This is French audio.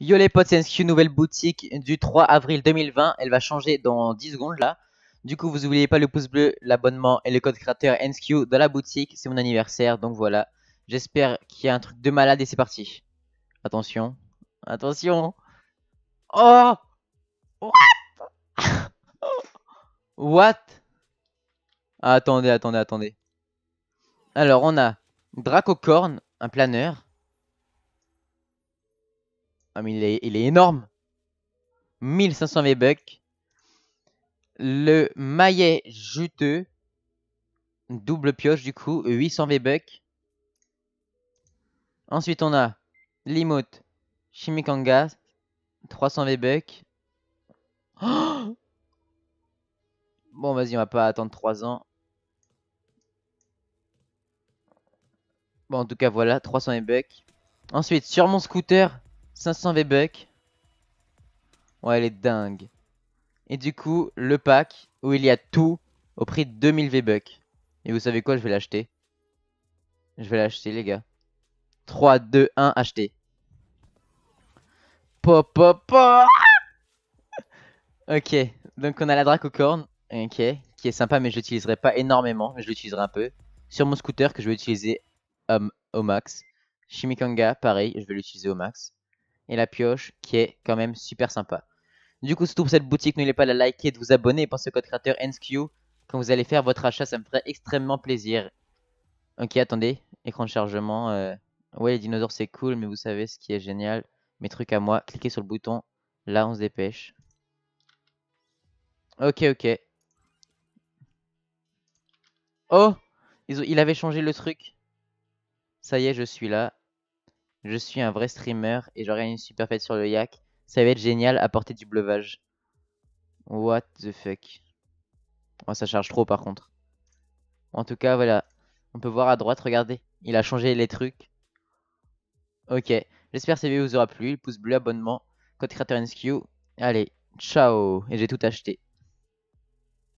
Yo les potes, c'est nouvelle boutique du 3 avril 2020. Elle va changer dans 10 secondes là. Du coup, vous oubliez pas le pouce bleu, l'abonnement et le code créateur NSQ dans la boutique. C'est mon anniversaire, donc voilà. J'espère qu'il y a un truc de malade et c'est parti. Attention. Attention. Oh What What Attendez, attendez, attendez. Alors, on a Dracocorn, un planeur. Ah, il est, énorme. 1500 V-Bucks. Le maillet juteux. Double pioche, du coup, 800 V-Bucks. Ensuite, on a l'imote Chimikanga 300 V-Bucks. bon, vas-y, on va pas attendre 3 ans. Bon, en tout cas, voilà, 300 V-Bucks. Ensuite, sur mon scooter, 500 V-Bucks. Ouais, elle est dingue. Et du coup, le pack où il y a tout au prix de 2000 V-Bucks. Et vous savez quoi, je vais l'acheter. Je vais l'acheter, les gars. 3, 2, 1, acheter. Pop, pop, Ok, donc on a la Dracocorn. Ok, qui est sympa, mais je l'utiliserai pas énormément. je l'utiliserai un peu. Sur mon scooter, que je vais utiliser euh, au max. Chimikanga, pareil, je vais l'utiliser au max et la pioche qui est quand même super sympa. Du coup, surtout pour cette boutique, n'oubliez pas de la liker, de vous abonner pensez code créateur NSQ quand vous allez faire votre achat, ça me ferait extrêmement plaisir. Ok, attendez, écran de chargement. Euh, ouais, les dinosaures c'est cool, mais vous savez ce qui est génial, mes trucs à moi, cliquez sur le bouton, là on se dépêche. Ok, ok. Oh Il avait changé le truc. Ça y est, je suis là. Je suis un vrai streamer et j'aurai une super fête sur le yak. Ça va être génial à porter du bleuvage. What the fuck. Oh, ça charge trop par contre. En tout cas, voilà. On peut voir à droite, regardez. Il a changé les trucs. Ok. J'espère que cette vidéo vous aura plu. Pouce bleu, abonnement, code créateur Skew. Allez, ciao. Et j'ai tout acheté.